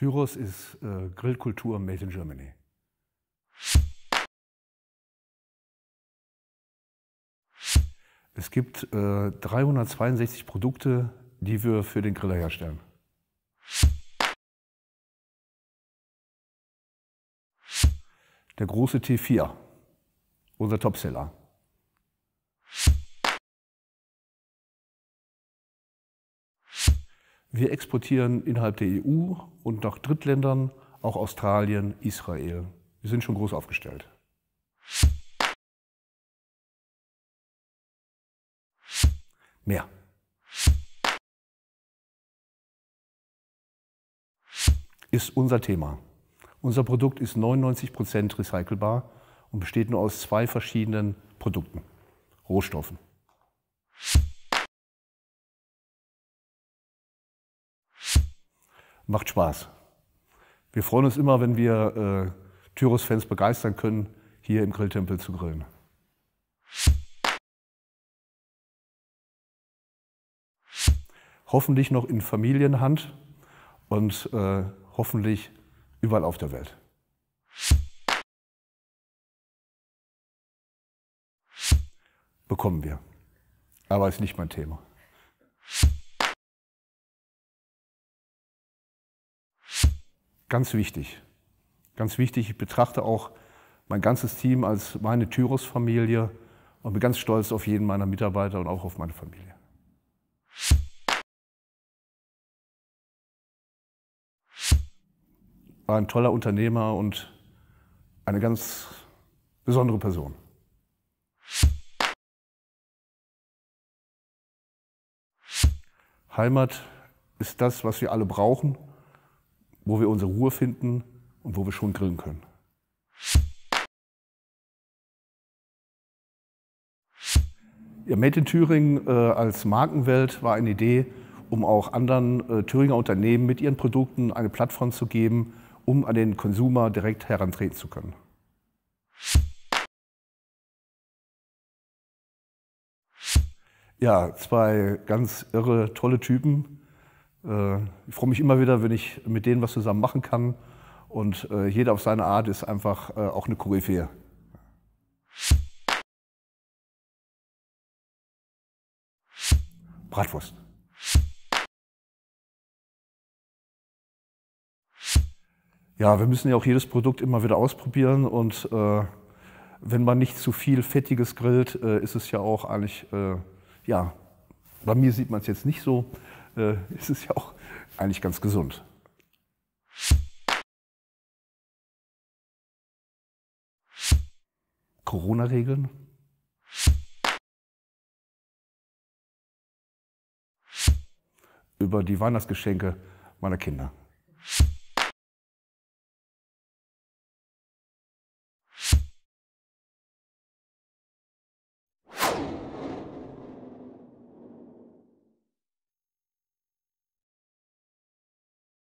Tyros ist äh, Grillkultur made in Germany. Es gibt äh, 362 Produkte, die wir für den Griller herstellen. Der große T4, unser Topseller. Wir exportieren innerhalb der EU und nach Drittländern auch Australien, Israel. Wir sind schon groß aufgestellt. Mehr. Ist unser Thema. Unser Produkt ist 99% Prozent recycelbar und besteht nur aus zwei verschiedenen Produkten, Rohstoffen. macht Spaß. Wir freuen uns immer, wenn wir äh, Tyros-Fans begeistern können, hier im Grilltempel zu grillen. Hoffentlich noch in Familienhand und äh, hoffentlich überall auf der Welt. Bekommen wir. Aber ist nicht mein Thema. Ganz wichtig. Ganz wichtig, ich betrachte auch mein ganzes Team als meine Tyros-Familie und bin ganz stolz auf jeden meiner Mitarbeiter und auch auf meine Familie. War ein toller Unternehmer und eine ganz besondere Person. Heimat ist das, was wir alle brauchen wo wir unsere Ruhe finden und wo wir schon grillen können. Ja, Made in Thüringen äh, als Markenwelt war eine Idee, um auch anderen äh, Thüringer Unternehmen mit ihren Produkten eine Plattform zu geben, um an den Konsumer direkt herantreten zu können. Ja, zwei ganz irre, tolle Typen, äh, ich freue mich immer wieder, wenn ich mit denen was zusammen machen kann. Und äh, jeder auf seine Art ist einfach äh, auch eine Koryphäe. Bratwurst. Ja, wir müssen ja auch jedes Produkt immer wieder ausprobieren und äh, wenn man nicht zu viel Fettiges grillt, äh, ist es ja auch eigentlich, äh, ja, bei mir sieht man es jetzt nicht so, äh, ist es ja auch eigentlich ganz gesund. Corona-Regeln? Über die Weihnachtsgeschenke meiner Kinder.